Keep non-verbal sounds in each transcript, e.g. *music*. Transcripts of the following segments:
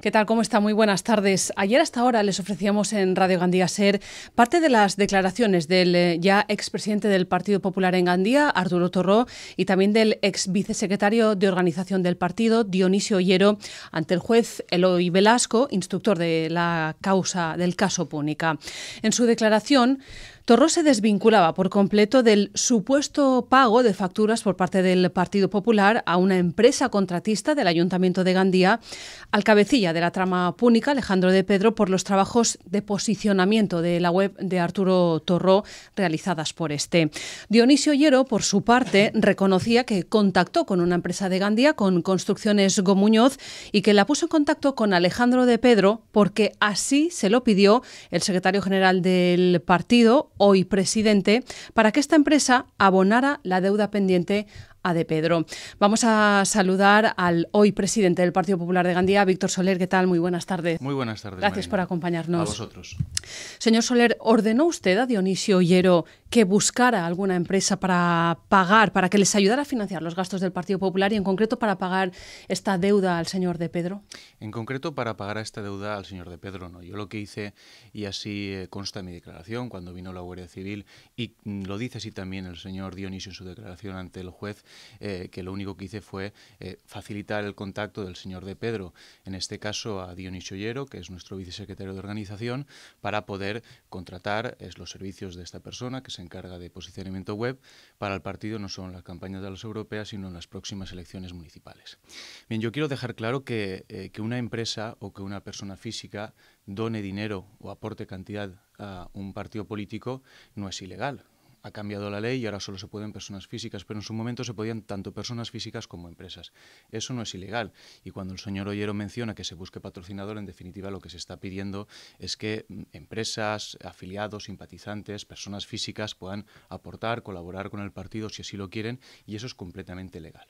¿Qué tal? ¿Cómo está? Muy buenas tardes. Ayer hasta ahora les ofrecíamos en Radio Gandía Ser parte de las declaraciones del eh, ya expresidente del Partido Popular en Gandía, Arturo Torró, y también del ex vicesecretario de Organización del partido, Dionisio Ollero, ante el juez Eloy Velasco, instructor de la causa del caso Púnica. En su declaración, Torró se desvinculaba por completo del supuesto pago de facturas por parte del Partido Popular a una empresa contratista del Ayuntamiento de Gandía al cabecilla de la trama púnica, Alejandro de Pedro, por los trabajos de posicionamiento de la web de Arturo Torró realizadas por este. Dionisio Hierro, por su parte, *clears throat* reconocía que contactó con una empresa de Gandía, con Construcciones Gomuñoz, y que la puso en contacto con Alejandro de Pedro porque así se lo pidió el secretario general del partido, hoy presidente, para que esta empresa abonara la deuda pendiente a De Pedro. Vamos a saludar al hoy presidente del Partido Popular de Gandía, Víctor Soler. ¿Qué tal? Muy buenas tardes. Muy buenas tardes. Gracias por acompañarnos. A vosotros. Señor Soler, ¿ordenó usted a Dionisio Ollero que buscara alguna empresa para pagar, para que les ayudara a financiar los gastos del Partido Popular y en concreto para pagar esta deuda al señor De Pedro? En concreto para pagar esta deuda al señor De Pedro, no. Yo lo que hice, y así eh, consta mi declaración cuando vino la Guardia Civil, y mm, lo dice así también el señor Dionisio en su declaración ante el juez, eh, que lo único que hice fue eh, facilitar el contacto del señor de Pedro, en este caso a Dionisio Ollero, que es nuestro vicesecretario de organización, para poder contratar es, los servicios de esta persona que se encarga de posicionamiento web para el partido, no solo en las campañas de las europeas, sino en las próximas elecciones municipales. Bien, yo quiero dejar claro que, eh, que una empresa o que una persona física done dinero o aporte cantidad a un partido político no es ilegal ha cambiado la ley y ahora solo se pueden personas físicas, pero en su momento se podían tanto personas físicas como empresas. Eso no es ilegal. Y cuando el señor Ollero menciona que se busque patrocinador, en definitiva lo que se está pidiendo es que mm, empresas, afiliados, simpatizantes, personas físicas puedan aportar, colaborar con el partido si así lo quieren, y eso es completamente legal.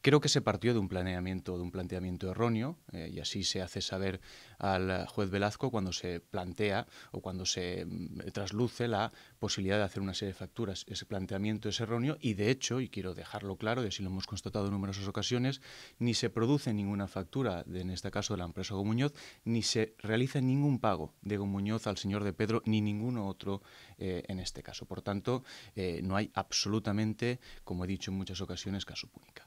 Creo que se partió de un planeamiento, de un planteamiento erróneo, eh, y así se hace saber al juez Velazco cuando se plantea o cuando se mm, trasluce la posibilidad de hacer una serie de facturas. Ese planteamiento es erróneo y, de hecho, y quiero dejarlo claro, y así lo hemos constatado en numerosas ocasiones, ni se produce ninguna factura, de, en este caso de la empresa Gomuñoz, ni se realiza ningún pago de Gomuñoz al señor de Pedro, ni ninguno otro eh, en este caso. Por tanto, eh, no hay absolutamente, como he dicho en muchas ocasiones, caso púnica.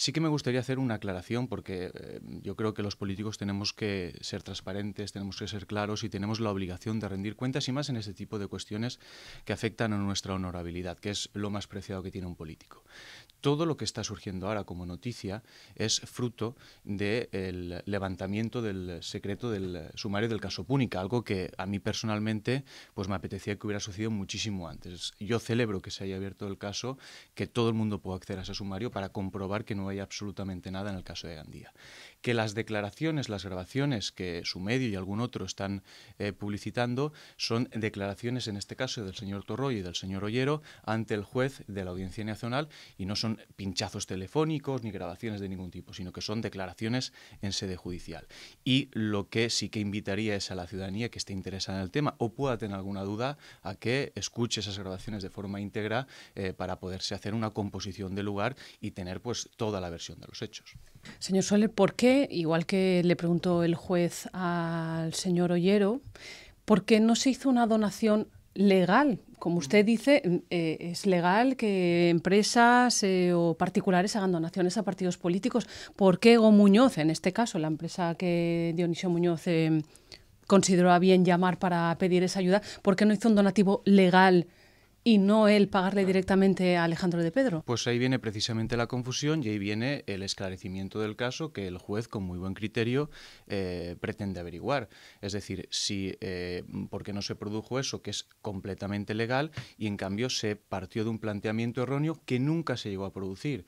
Sí que me gustaría hacer una aclaración porque eh, yo creo que los políticos tenemos que ser transparentes, tenemos que ser claros y tenemos la obligación de rendir cuentas y más en este tipo de cuestiones que afectan a nuestra honorabilidad, que es lo más preciado que tiene un político. Todo lo que está surgiendo ahora como noticia es fruto del levantamiento del secreto del sumario del caso Púnica, algo que a mí personalmente pues me apetecía que hubiera sucedido muchísimo antes. Yo celebro que se haya abierto el caso, que todo el mundo pueda acceder a ese sumario para comprobar que no hay absolutamente nada en el caso de Gandía. Que las declaraciones, las grabaciones que su medio y algún otro están eh, publicitando son declaraciones, en este caso, del señor Torroy y del señor Ollero ante el juez de la Audiencia Nacional y no son pinchazos telefónicos ni grabaciones de ningún tipo, sino que son declaraciones en sede judicial. Y lo que sí que invitaría es a la ciudadanía que esté interesada en el tema o pueda tener alguna duda a que escuche esas grabaciones de forma íntegra eh, para poderse hacer una composición de lugar y tener pues todo toda la versión de los hechos. Señor Soler, ¿por qué, igual que le preguntó el juez al señor Ollero, por qué no se hizo una donación legal? Como usted dice, mm, eh, es legal que empresas eh, o particulares hagan donaciones a partidos políticos. ¿Por qué Gomuñoz Muñoz, en este caso, la empresa que Dionisio Muñoz eh, consideró bien llamar para pedir esa ayuda, por qué no hizo un donativo legal? y no él pagarle directamente a Alejandro de Pedro. Pues ahí viene precisamente la confusión y ahí viene el esclarecimiento del caso que el juez, con muy buen criterio, eh, pretende averiguar. Es decir, si eh, porque no se produjo eso, que es completamente legal, y en cambio se partió de un planteamiento erróneo que nunca se llegó a producir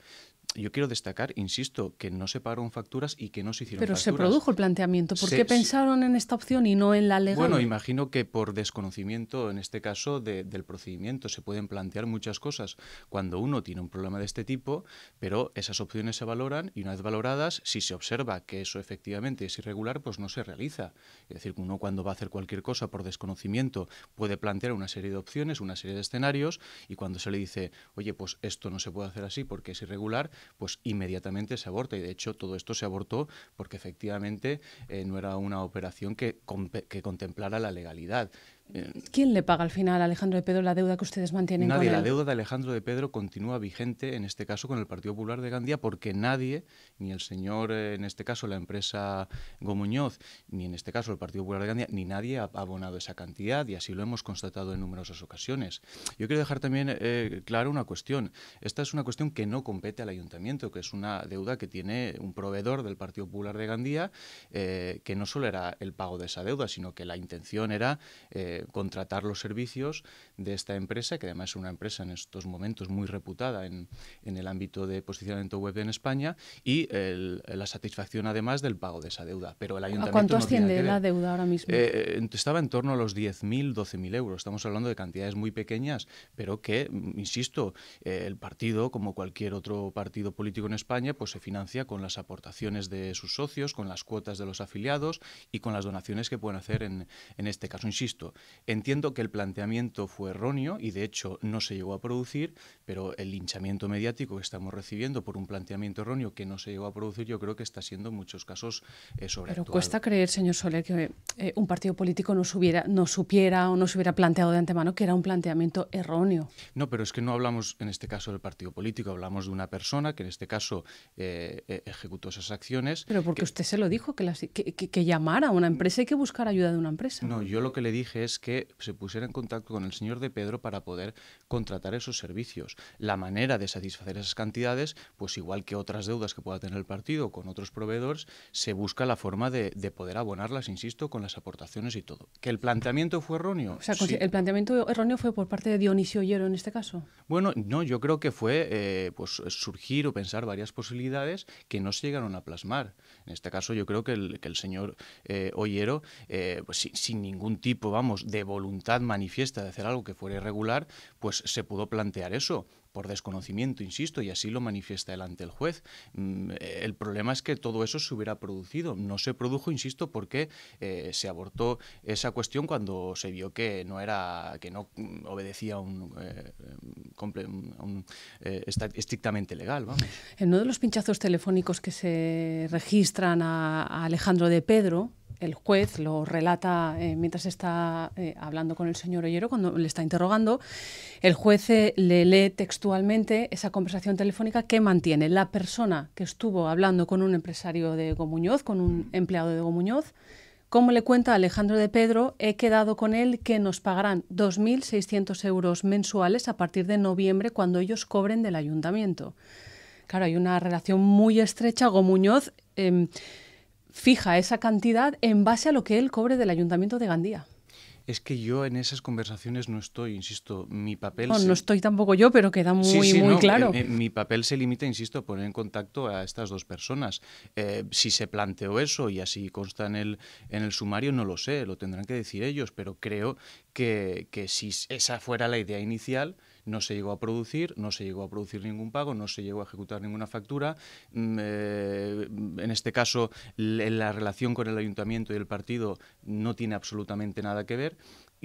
yo quiero destacar, insisto, que no se pagaron facturas y que no se hicieron Pero facturas. Pero se produjo el planteamiento. ¿Por qué pensaron en esta opción y no en la legal? Bueno, imagino que por desconocimiento, en este caso, del procedimiento. Se pueden plantear muchas cosas cuando uno tiene un problema de este tipo, pero esas opciones se valoran y una vez valoradas, si se observa que eso efectivamente es irregular, pues no se realiza. Es decir, uno cuando va a hacer cualquier cosa por desconocimiento puede plantear una serie de opciones, una serie de escenarios y cuando se le dice, oye, pues esto no se puede hacer así porque es irregular, pues inmediatamente se aborta. Y de hecho todo esto se abortó porque efectivamente eh, no era una operación que contemplara la legalidad. ¿Quién le paga al final a Alejandro de Pedro la deuda que ustedes mantienen nadie, con él? La deuda de Alejandro de Pedro continúa vigente, en este caso con el Partido Popular de Gandía, porque nadie, ni el señor, eh, en este caso la empresa Gomuñoz, ni en este caso el Partido Popular de Gandía, ni nadie ha abonado esa cantidad y así lo hemos constatado en numerosas ocasiones. Yo quiero dejar también eh, claro una cuestión. Esta es una cuestión que no compete al ayuntamiento, que es una deuda que tiene un proveedor del Partido Popular de Gandía, eh, que no solo era el pago de esa deuda, sino que la intención era... Eh, contratar los servicios de esta empresa, que además es una empresa en estos momentos muy reputada en, el ámbito de posicionamiento web en España, y la satisfacción además del pago de esa deuda. Pero el ayuntamiento ¿A cuánto asciende la deuda ahora mismo? Eh, estaba en torno a los 10.000, 12.000 euros. Estamos hablando de cantidades muy pequeñas, pero que, mm, insisto, eh, el partido, como cualquier otro partido político en España, pues se financia con las aportaciones de sus socios, con las cuotas de los afiliados y con las donaciones que pueden hacer en este caso. Insisto, Entiendo que el planteamiento fue erróneo y de hecho no se llegó a producir, pero el linchamiento mediático que estamos recibiendo por un planteamiento erróneo que no se llegó a producir yo creo que está siendo en muchos casos eh, sobreactuado. Pero cuesta creer, señor Soler, que eh, un partido político no, subiera, no supiera o no se hubiera planteado de antemano que era un planteamiento erróneo. No, pero es que no hablamos en este caso del partido político, hablamos de una persona que en este caso eh, eh, ejecutó esas acciones. Pero porque usted se lo dijo, que, que, llamara a una empresa y que buscara ayuda de una empresa. No, yo lo que le dije es que se pusiera en contacto con el señor de Pedro para poder contratar esos servicios. La manera de satisfacer esas cantidades, pues igual que otras deudas que pueda tener el partido con otros proveedores, se busca la forma de, poder abonarlas, insisto, con las aportaciones y todo. ¿Que el planteamiento fue erróneo? el planteamiento erróneo fue por parte de Dionisio Ollero en este caso. Bueno, no, yo creo que fue eh, pues surgir o pensar varias posibilidades que no se llegaron a plasmar. En este caso yo creo que el, señor eh, Ollero, eh, pues sin ningún tipo, vamos, de voluntad manifiesta de hacer algo que fuera irregular, pues se pudo plantear eso por desconocimiento, insisto, y así lo manifiesta delante el juez. Mm, eh, el problema es que todo eso se hubiera producido. No se produjo, insisto, porque eh, se abortó esa cuestión cuando se vio que no era, que no mm, obedecía un, eh, un, estrictamente legal. En uno de los pinchazos telefónicos que se registran a Alejandro de Pedro, el juez lo relata eh, mientras está eh, hablando con el señor Ollero, cuando le está interrogando, el juez eh, le lee textualmente esa conversación telefónica que mantiene la persona que estuvo hablando con un empresario de Gomuñoz, con un mm. empleado de Gomuñoz, como le cuenta Alejandro de Pedro, he quedado con él que nos pagarán 2.600 euros mensuales a partir de noviembre cuando ellos cobren del ayuntamiento. Claro, hay una relación muy estrecha. Gomuñoz em, fija esa cantidad en base a lo que él cobre del Ayuntamiento de Gandía. Es que yo en esas conversaciones no estoy, insisto, mi papel... No, no estoy tampoco yo, pero queda muy, muy claro. Eh, eh, mi papel se limita, insisto, a poner en contacto a estas dos personas. Eh, si se planteó eso y así consta en el, en el sumario, no lo sé, lo tendrán que decir ellos, pero creo que si esa fuera la idea inicial, no se llegó a producir, no se llegó a producir ningún pago, no se llegó a ejecutar ninguna factura. Mm, eh, en este caso, la relación con el ayuntamiento y el partido no tiene absolutamente nada que ver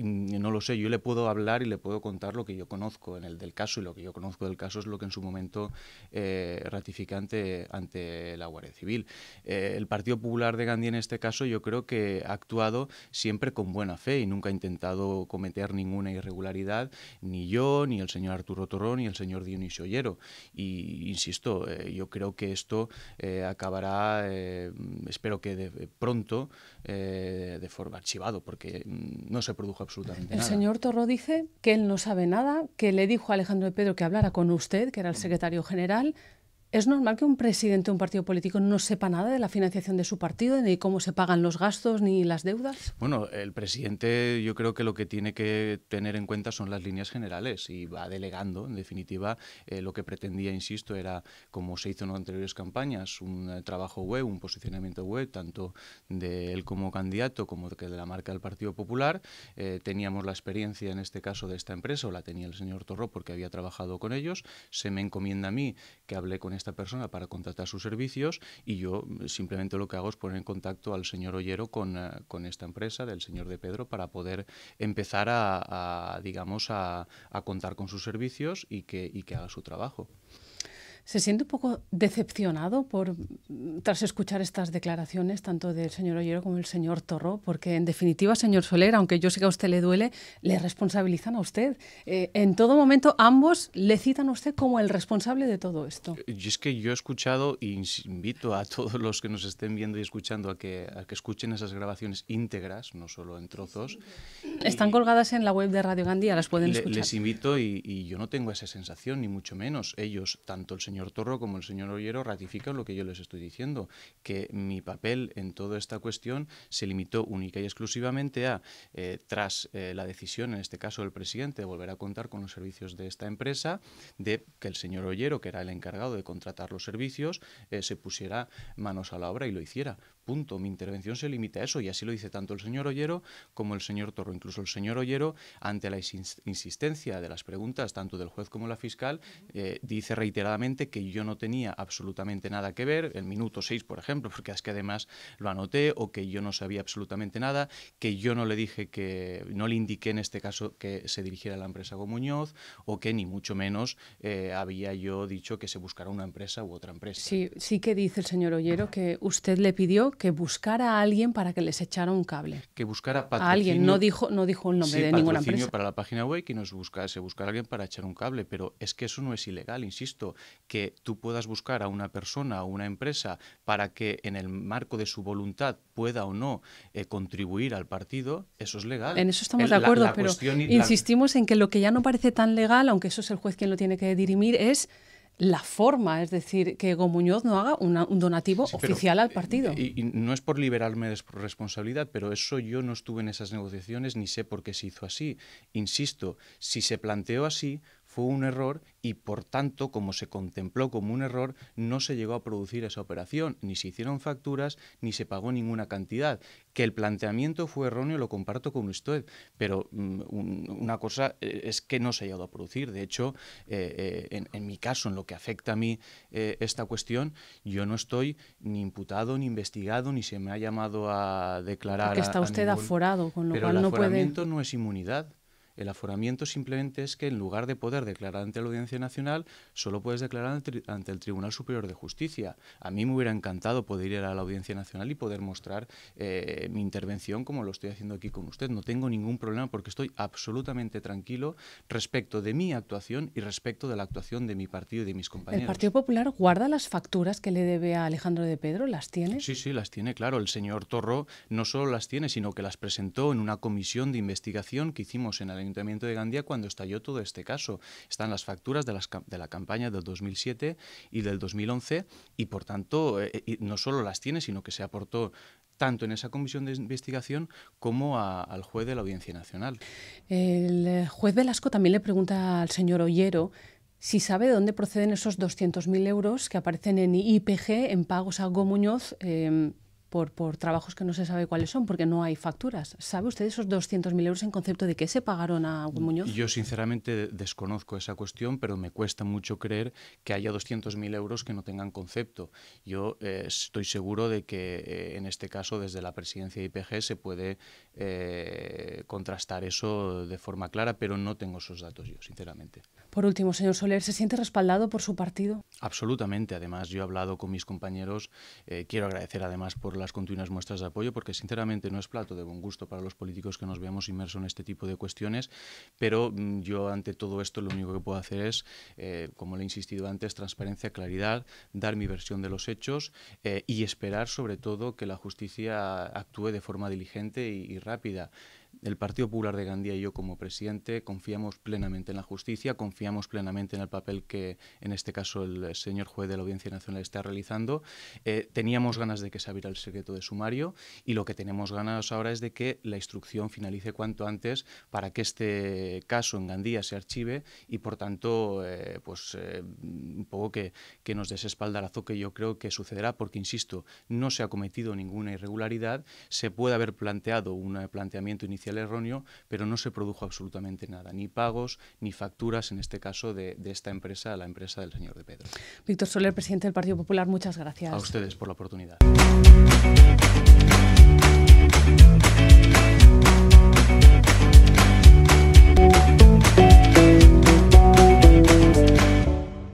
no lo sé, yo le puedo hablar y le puedo contar lo que yo conozco en el del caso y lo que yo conozco del caso es lo que en su momento eh, ante, la Guardia Civil. Eh, el Partido Popular de Gandhi en este caso yo creo que ha actuado siempre con buena fe y nunca ha intentado cometer ninguna irregularidad, ni yo, ni el señor Arturo Torrón, ni el señor Dionisio Ollero. Y insisto, eh, yo creo que esto eh, acabará, espero que de, pronto, de forma archivado, porque mm, no se produjo el El señor Torro dice que él no sabe nada, que le dijo a Alejandro de Pedro que hablara con usted, que era el mm. secretario general, ¿Es normal que un presidente de un partido político no sepa nada de la financiación de su partido, ni cómo se pagan los gastos, ni las deudas? Bueno, el presidente yo creo que lo que tiene que tener en cuenta son las líneas generales y va delegando, en definitiva, eh, lo que pretendía, insisto, era, como se hizo en las anteriores campañas, un eh, trabajo web, un posicionamiento web, tanto de él como candidato como de la marca del Partido Popular. Eh, teníamos la experiencia, en este caso, de esta empresa, o la tenía el señor Torró porque había trabajado con ellos. Se me encomienda a mí que hablé con esta persona para contratar sus servicios y yo simplemente lo que hago es poner en contacto al señor Ollero con, eh, esta empresa del señor de Pedro para poder empezar a, digamos, a, a, contar con sus servicios y que, y que haga su trabajo. ¿Se siente un poco decepcionado por mm, tras escuchar estas declaraciones tanto del señor Ollero como del señor Torro Porque en definitiva, señor Soler, aunque yo sé que a usted le duele, le responsabilizan a usted. Eh, en todo momento ambos le citan a usted como el responsable de todo esto. Eh, y es que yo he escuchado y invito a todos *laughs* los que nos estén viendo y escuchando a que, a que escuchen esas grabaciones íntegras, no solo en trozos. Están colgadas en la web de Radio Gandía, las pueden escuchar. Les invito y yo no tengo esa sensación, ni mucho menos. Ellos, tanto el señor señor Torro como el señor Ollero ratifican lo que yo les estoy diciendo, que mi papel en toda esta cuestión se limitó única y exclusivamente a, eh, tras eh, la decisión, en este caso del presidente, de volver a contar con los servicios de esta empresa, de que el señor Ollero, que era el encargado de contratar los servicios, eh, se pusiera manos a la obra y lo hiciera. Punto. Mi intervención se limita a eso y así lo dice tanto el señor Ollero como el señor Torro. Incluso el señor Ollero, ante la insistencia de las preguntas tanto del juez como la fiscal, dice reiteradamente que yo no tenía absolutamente nada que ver, el minuto 6, por ejemplo, porque es que además lo anoté, o que yo no sabía absolutamente nada, que yo no le dije que, no le indiqué en este caso que se dirigiera a la empresa Gomuñoz o que ni mucho menos eh, había yo dicho que se buscara una empresa u otra empresa. Sí, sí que dice el señor Ollero que usted le pidió que buscara a alguien para que les echara un cable. Que buscara A alguien, no dijo, no dijo el nombre de ninguna empresa. para la página web que nos buscase buscar alguien para echar un cable, pero es que eso no es ilegal, insisto que tú puedas buscar a una persona o una empresa para que en el marco de su voluntad pueda o no eh, contribuir al partido, eso es legal. En eso estamos de acuerdo, pero insistimos en que lo que ya no parece tan legal, aunque eso es el juez quien lo tiene que dirimir, es la forma, es decir, que Gomuñoz no haga un donativo oficial al eh, partido. y, no es por liberarme de responsabilidad, pero eso yo no estuve en esas negociaciones ni sé por qué se hizo así. Insisto, si se planteó así, fue un error y por tanto, como se contempló como un error, no se llegó a producir esa operación, ni se hicieron facturas, ni se pagó ninguna cantidad. Que el planteamiento fue erróneo lo comparto con usted, pero mm, una cosa eh, es que no se ha llegado a producir. De hecho, eh, eh, en, mi caso, en lo que afecta a mí esta cuestión, yo no estoy ni imputado, ni investigado, ni se me ha llamado a declarar. Porque está usted aforado, con lo cual no puede. no es inmunidad. El aforamiento simplemente es que en lugar de poder declarar ante la Audiencia Nacional, solo puedes declarar ante el Tribunal Superior de Justicia. A mí me hubiera encantado poder ir a la Audiencia Nacional y poder mostrar eh, mi intervención como lo estoy haciendo aquí con usted. No tengo ningún problema porque estoy absolutamente tranquilo respecto de mi actuación y respecto de la actuación de mi partido y de mis compañeros. ¿El Partido Popular guarda las facturas que le debe a Alejandro de Pedro? ¿Las tiene? Sí, sí, las tiene, claro. El señor Torro no solo las tiene, sino que las presentó en una comisión de investigación que hicimos en el Ayuntamiento de Gandía cuando estalló todo este caso. Están las facturas de, las, de la campaña del 2007 y del 2011 y, por tanto, eh, no solo las tiene, sino que se aportó tanto en esa comisión de investigación como al juez de la Audiencia Nacional. El eh, juez Velasco también le pregunta al señor Ollero si sabe de dónde proceden esos 200.000 euros que aparecen en IPG, en pagos a Gomuñoz. Em, por, trabajos que no se sabe cuáles son, porque no hay facturas. ¿Sabe usted esos 200.000 euros en concepto de qué se pagaron a mm, Muñoz? Yo sinceramente desconozco esa cuestión, pero me cuesta mucho creer que haya 200.000 euros que no tengan concepto. Yo eh, estoy seguro de que eh, en este caso desde la presidencia de IPG se puede eh, contrastar eso de forma clara, pero no tengo esos datos yo, sinceramente. Por último, señor Soler, ¿se siente respaldado por su partido? Absolutamente. Además, yo he hablado con mis compañeros. Eh, quiero agradecer además por las continuas muestras de apoyo, porque sinceramente no es plato de buen gusto para los políticos que nos veamos inmersos en este tipo de cuestiones. Pero mm, yo ante todo esto lo único que puedo hacer es, eh, como le he insistido antes, transparencia, claridad, dar mi versión de los hechos eh, y esperar sobre todo que la justicia actúe de forma diligente y rápida. El Partido Popular de Gandía y yo como presidente confiamos plenamente en la justicia, confiamos plenamente en el papel que en este caso el señor juez de la Audiencia Nacional está realizando. Eh, teníamos ganas de que se abriera el secreto de sumario y lo que tenemos ganas ahora es de que la instrucción finalice cuanto antes para que este caso en Gandía se archive y por tanto eh, pues eh, un poco que, que nos desespaldarazo que yo creo que sucederá porque insisto, no se ha cometido ninguna irregularidad, se puede haber planteado un planteamiento inicial erróneo, pero no se produjo absolutamente nada, ni pagos, ni facturas, en este caso de, de esta empresa, la empresa del señor de Pedro. Víctor Soler, presidente del Partido Popular, muchas gracias. A ustedes por la oportunidad.